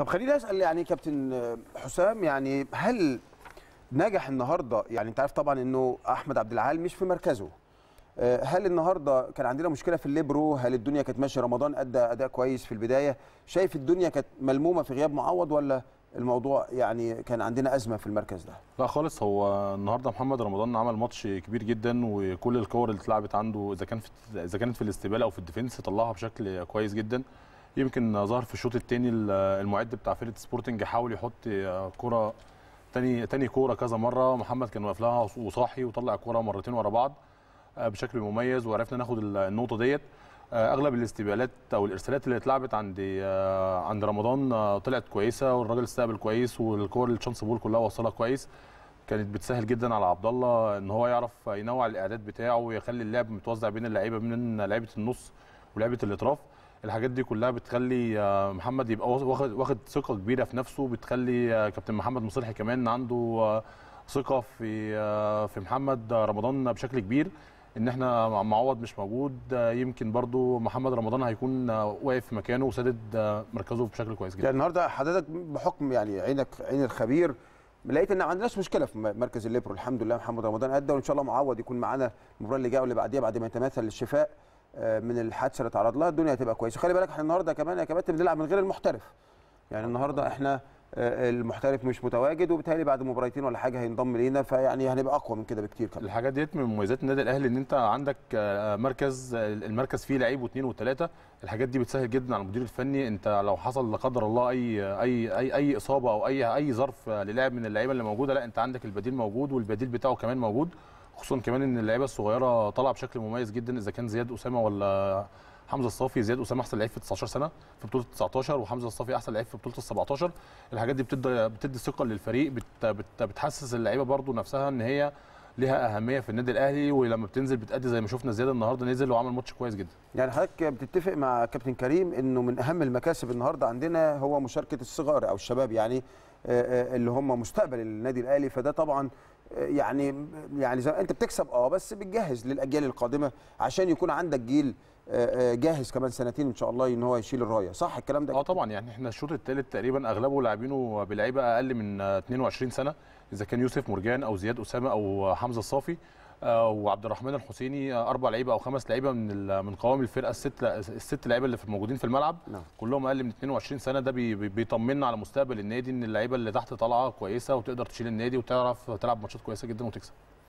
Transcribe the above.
طب خليني اسال يعني كابتن حسام يعني هل نجح النهارده يعني انت عارف طبعا انه احمد عبد العال مش في مركزه آه، هل النهارده كان عندنا مشكله في الليبرو هل الدنيا كانت ماشيه رمضان ادى اداء كويس في البدايه شايف الدنيا كانت ملمومه في غياب معوض ولا الموضوع يعني كان عندنا ازمه في المركز ده لا خالص هو النهارده محمد رمضان عمل ماتش كبير جدا وكل الكور اللي اتلعبت عنده اذا كان في اذا كانت في الاستقبال او في الديفنس طلعها بشكل كويس جدا يمكن ظهر في الشوط الثاني المعد بتاع فرقه سبورتنج حاول يحط آه، كره تاني تاني كوره كذا مره محمد كان واقف لها وصاحي وطلع كوره مرتين ورا بعض آه، بشكل مميز وعرفنا ناخد النقطه ديت آه، اغلب الاستقبالات او الارسالات اللي اتلعبت عند عند رمضان طلعت كويسه والراجل استقبل كويس والكور الشانس بول كلها وصلها كويس كانت بتسهل جدا على عبد الله ان هو يعرف ينوع الاعداد بتاعه ويخلي اللعب متوزع بين اللعيبه من لعيبه النص ولعيبه الاطراف الحاجات دي كلها بتخلي آه، محمد يبقى واخد واخد ثقه كبيره في نفسه بتخلي آه، كابتن محمد مصلحي كمان عنده آه، ثقه في في محمد رمضان بشكل كبير ان احنا معوض مش موجود يمكن برضو محمد رمضان هيكون واقف في مكانه وسادد مركزه بشكل كويس جدا. يعني النهارده حضرتك بحكم يعني عينك عين الخبير لقيت ان ما عندناش مشكله في مركز الليبرو الحمد لله محمد رمضان ادى وان شاء الله معوض يكون معانا المباراه اللي جايه واللي بعديها بعد ما يتماثل الشفاء آه، من الحادثه اللي تعرض لها الدنيا هتبقى كويسه خلي بالك احنا النهارده كمان يا كباتن بنلعب من غير المحترف يعني النهارده احنا آه، المحترف مش متواجد وبالتالي بعد مباراتين ولا حاجه هينضم لينا فيعني هنبقى اقوى من كده بكتير كمان الحاجات ديت من مميزات النادي الاهلي ان انت عندك آه، مركز المركز فيه لعيب واثنين وثلاثه الحاجات دي بتسهل جدا على المدير الفني انت لو حصل لا قدر الله اي اي اي اي اصابه او اي اي ظرف للاعب من اللعيبه اللي موجوده لا انت عندك البديل موجود والبديل بتاعه كمان موجود خصوصا كمان ان اللعيبه الصغيره طالعه بشكل مميز جدا اذا كان زياد اسامه ولا حمزه الصافي زياد اسامه احسن لعيب في 19 سنه في بطوله 19 وحمزه الصافي احسن لعيب في بطوله 17 الحاجات دي بتدي بتدي ثقه للفريق بت بت بتحسس اللعيبه برده نفسها ان هي ليها اهميه في النادي الاهلي ولما بتنزل بتادي زي ما شفنا زياد النهارده نزل وعمل ماتش كويس جدا. يعني حضرتك بتتفق مع كابتن كريم انه من اهم المكاسب النهارده عندنا هو مشاركه الصغار او الشباب يعني آه، آه، اللي هم مستقبل النادي الاهلي فده طبعا يعني يعني زي انت بتكسب اه بس بتجهز للاجيال القادمه عشان يكون عندك جيل آه، آه، جاهز كمان سنتين ان شاء الله ان هو يشيل الرايه صح الكلام ده اه طبعا يعني احنا الشوط الثالث تقريبا اغلبه لاعبينه بلعيبه اقل من 22 سنه اذا كان يوسف مرجان او زياد اسامه او حمزه الصافي آه، وعبد الرحمن الحسيني آه، اربع لعيبه او خمس لعيبه من من قوام الفرقه الست الست لعيبه اللي موجودين في الملعب نعم. كلهم اقل من 22 سنه ده بيطمنا على مستقبل النادي ان اللعيبه اللي تحت طالعه كويسه وتقدر تشيل النادي وتعرف تلعب ماتشات كويسه جدا وتكسب